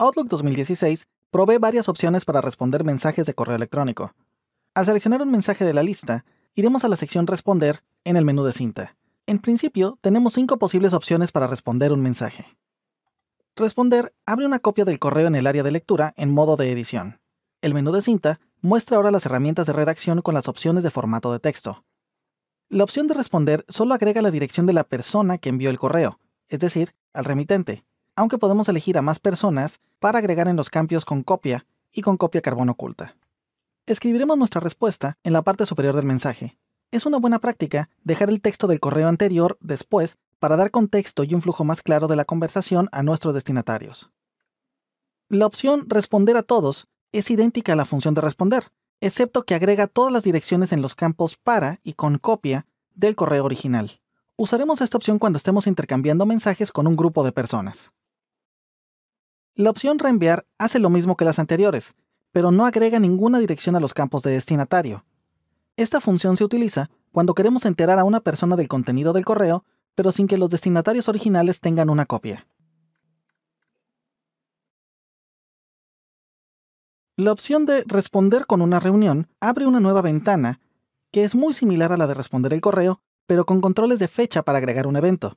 Outlook 2016 provee varias opciones para responder mensajes de correo electrónico. Al seleccionar un mensaje de la lista, iremos a la sección Responder en el menú de cinta. En principio, tenemos cinco posibles opciones para responder un mensaje. Responder abre una copia del correo en el área de lectura en modo de edición. El menú de cinta muestra ahora las herramientas de redacción con las opciones de formato de texto. La opción de responder solo agrega la dirección de la persona que envió el correo, es decir, al remitente, aunque podemos elegir a más personas para agregar en los campos con copia y con copia carbón oculta. Escribiremos nuestra respuesta en la parte superior del mensaje. Es una buena práctica dejar el texto del correo anterior después para dar contexto y un flujo más claro de la conversación a nuestros destinatarios. La opción Responder a todos es idéntica a la función de responder, excepto que agrega todas las direcciones en los campos para y con copia del correo original. Usaremos esta opción cuando estemos intercambiando mensajes con un grupo de personas. La opción reenviar hace lo mismo que las anteriores, pero no agrega ninguna dirección a los campos de destinatario. Esta función se utiliza cuando queremos enterar a una persona del contenido del correo, pero sin que los destinatarios originales tengan una copia. La opción de responder con una reunión abre una nueva ventana, que es muy similar a la de responder el correo, pero con controles de fecha para agregar un evento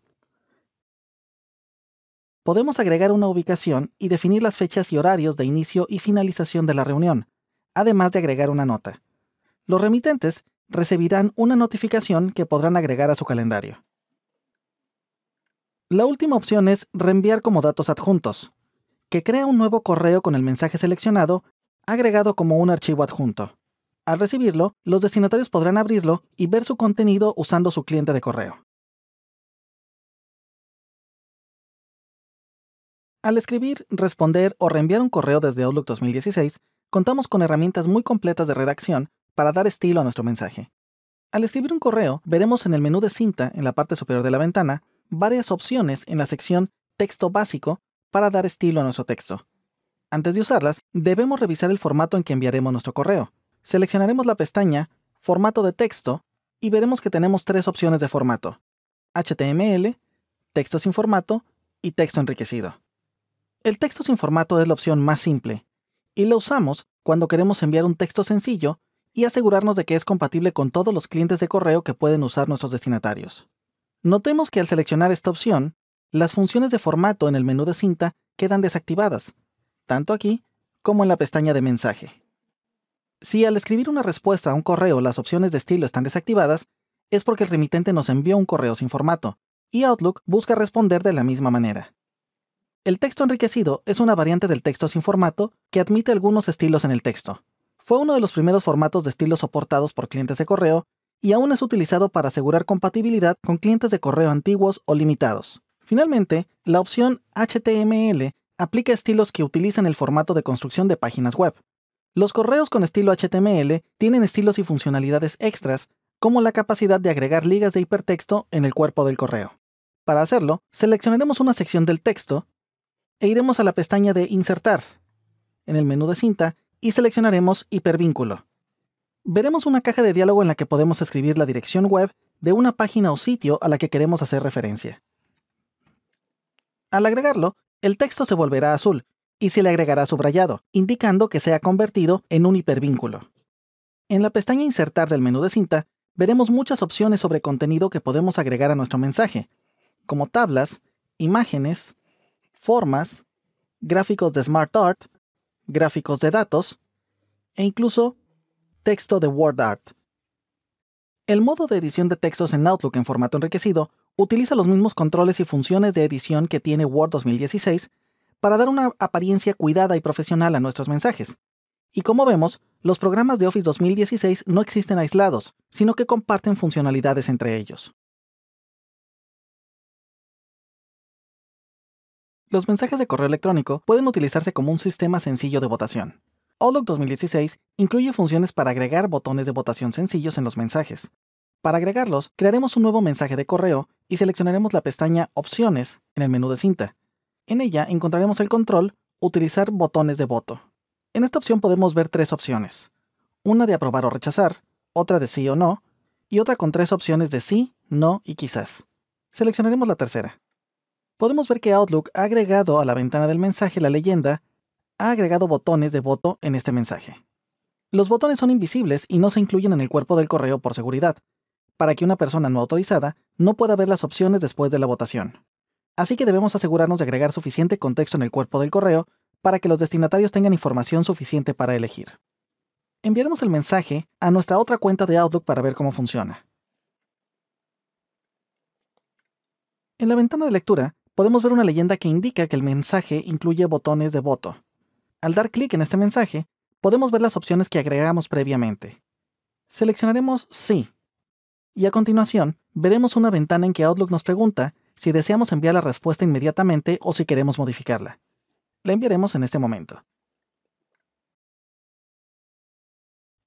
podemos agregar una ubicación y definir las fechas y horarios de inicio y finalización de la reunión, además de agregar una nota. Los remitentes recibirán una notificación que podrán agregar a su calendario. La última opción es reenviar como datos adjuntos, que crea un nuevo correo con el mensaje seleccionado, agregado como un archivo adjunto. Al recibirlo, los destinatarios podrán abrirlo y ver su contenido usando su cliente de correo. Al escribir, responder o reenviar un correo desde Outlook 2016, contamos con herramientas muy completas de redacción para dar estilo a nuestro mensaje. Al escribir un correo, veremos en el menú de cinta, en la parte superior de la ventana, varias opciones en la sección Texto básico para dar estilo a nuestro texto. Antes de usarlas, debemos revisar el formato en que enviaremos nuestro correo. Seleccionaremos la pestaña Formato de texto y veremos que tenemos tres opciones de formato, HTML, texto sin formato y texto enriquecido. El texto sin formato es la opción más simple, y la usamos cuando queremos enviar un texto sencillo y asegurarnos de que es compatible con todos los clientes de correo que pueden usar nuestros destinatarios. Notemos que al seleccionar esta opción, las funciones de formato en el menú de cinta quedan desactivadas, tanto aquí como en la pestaña de mensaje. Si al escribir una respuesta a un correo las opciones de estilo están desactivadas, es porque el remitente nos envió un correo sin formato, y Outlook busca responder de la misma manera. El texto enriquecido es una variante del texto sin formato que admite algunos estilos en el texto. Fue uno de los primeros formatos de estilos soportados por clientes de correo y aún es utilizado para asegurar compatibilidad con clientes de correo antiguos o limitados. Finalmente, la opción HTML aplica estilos que utilizan el formato de construcción de páginas web. Los correos con estilo HTML tienen estilos y funcionalidades extras, como la capacidad de agregar ligas de hipertexto en el cuerpo del correo. Para hacerlo, seleccionaremos una sección del texto e iremos a la pestaña de Insertar, en el menú de cinta, y seleccionaremos Hipervínculo. Veremos una caja de diálogo en la que podemos escribir la dirección web de una página o sitio a la que queremos hacer referencia. Al agregarlo, el texto se volverá azul y se le agregará subrayado, indicando que se ha convertido en un hipervínculo. En la pestaña Insertar del menú de cinta, veremos muchas opciones sobre contenido que podemos agregar a nuestro mensaje, como tablas, imágenes, formas, gráficos de SmartArt, gráficos de datos e incluso texto de WordArt. El modo de edición de textos en Outlook en formato enriquecido utiliza los mismos controles y funciones de edición que tiene Word 2016 para dar una apariencia cuidada y profesional a nuestros mensajes. Y como vemos, los programas de Office 2016 no existen aislados, sino que comparten funcionalidades entre ellos. los mensajes de correo electrónico pueden utilizarse como un sistema sencillo de votación. Outlook 2016 incluye funciones para agregar botones de votación sencillos en los mensajes. Para agregarlos, crearemos un nuevo mensaje de correo y seleccionaremos la pestaña Opciones en el menú de cinta. En ella encontraremos el control Utilizar botones de voto. En esta opción podemos ver tres opciones. Una de aprobar o rechazar, otra de sí o no, y otra con tres opciones de sí, no y quizás. Seleccionaremos la tercera podemos ver que Outlook ha agregado a la ventana del mensaje la leyenda, ha agregado botones de voto en este mensaje. Los botones son invisibles y no se incluyen en el cuerpo del correo por seguridad, para que una persona no autorizada no pueda ver las opciones después de la votación. Así que debemos asegurarnos de agregar suficiente contexto en el cuerpo del correo para que los destinatarios tengan información suficiente para elegir. Enviaremos el mensaje a nuestra otra cuenta de Outlook para ver cómo funciona. En la ventana de lectura podemos ver una leyenda que indica que el mensaje incluye botones de voto. Al dar clic en este mensaje, podemos ver las opciones que agregamos previamente. Seleccionaremos Sí. Y a continuación, veremos una ventana en que Outlook nos pregunta si deseamos enviar la respuesta inmediatamente o si queremos modificarla. La enviaremos en este momento.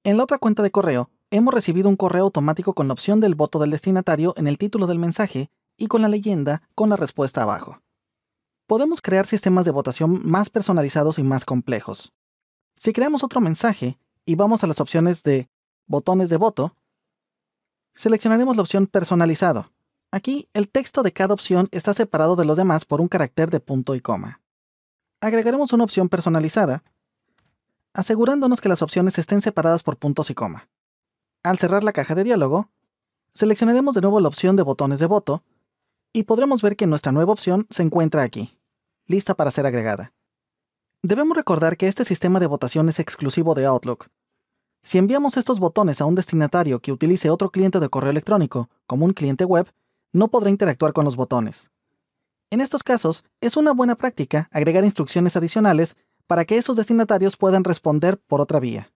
En la otra cuenta de correo, hemos recibido un correo automático con la opción del voto del destinatario en el título del mensaje y con la leyenda con la respuesta abajo. Podemos crear sistemas de votación más personalizados y más complejos. Si creamos otro mensaje y vamos a las opciones de botones de voto, seleccionaremos la opción personalizado. Aquí el texto de cada opción está separado de los demás por un carácter de punto y coma. Agregaremos una opción personalizada, asegurándonos que las opciones estén separadas por puntos y coma. Al cerrar la caja de diálogo, seleccionaremos de nuevo la opción de botones de voto y podremos ver que nuestra nueva opción se encuentra aquí, lista para ser agregada. Debemos recordar que este sistema de votación es exclusivo de Outlook. Si enviamos estos botones a un destinatario que utilice otro cliente de correo electrónico, como un cliente web, no podrá interactuar con los botones. En estos casos, es una buena práctica agregar instrucciones adicionales para que esos destinatarios puedan responder por otra vía.